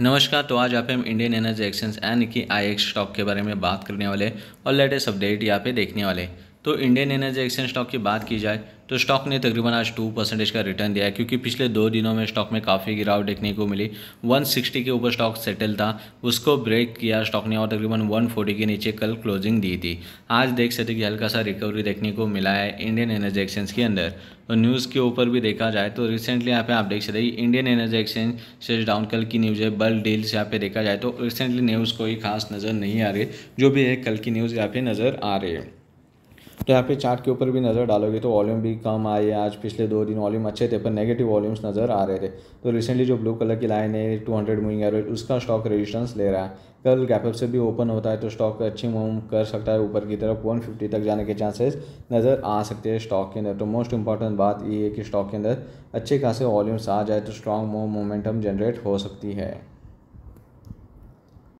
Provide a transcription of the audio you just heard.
नमस्कार तो आज आप हम इंडियन एनर्जी एक्सचेंज एन की आई स्टॉक के बारे में बात करने वाले और लेटेस्ट अपडेट यहाँ पे देखने वाले तो इंडियन एनर्जी एक्सचेंज स्टॉक की बात की जाए तो स्टॉक ने तकरीबन आज टू परसेंटेज का रिटर्न दिया है क्योंकि पिछले दो दिनों में स्टॉक में काफ़ी गिरावट देखने को मिली 160 के ऊपर स्टॉक सेटल था उसको ब्रेक किया स्टॉक ने और तकरीबन 140 के नीचे कल क्लोजिंग दी थी आज देख सकते कि हल्का सा रिकवरी देखने को मिला है इंडियन एनर्जी एक्सचेंज के अंदर और न्यूज़ के ऊपर भी देखा जाए तो रिसेंटली यहाँ पे आप देख सकते इंडियन एनर्जी एक्सचेंज से डाउन कल की न्यूज़ है बल्ड डील्स यहाँ पे देखा जाए तो रिसेंटली न्यूज़ कोई खास नज़र नहीं आ रही जो भी है कल की न्यूज़ यहाँ पे नज़र आ रही है तो यहाँ पे चार्ट के ऊपर भी नज़र डालोगे तो वॉल्यूम भी कम आए आज पिछले दो दिन वॉल्यूम अच्छे थे पर नेगेटिव वॉल्यूम्स नज़र आ रहे थे तो रिसेंटली जो ब्लू कलर की लाइन है टू हंड्रेड मूविंग एवरेज उसका स्टॉक रेजिस्टेंस ले रहा है कल गैपअप से भी ओपन होता है तो स्टॉक अच्छी मूव कर सकता है ऊपर की तरफ वन फिफ्टी तक जाने के चांसेस नज़र आ सकते हैं स्टॉक के अंदर तो मोस्ट इंपॉर्टेंट बात ये है कि स्टॉक के अंदर अच्छे खासे वॉल्यूम्स आ जाए तो स्ट्रॉन्ग मूव मोमेंटम जनरेट हो सकती है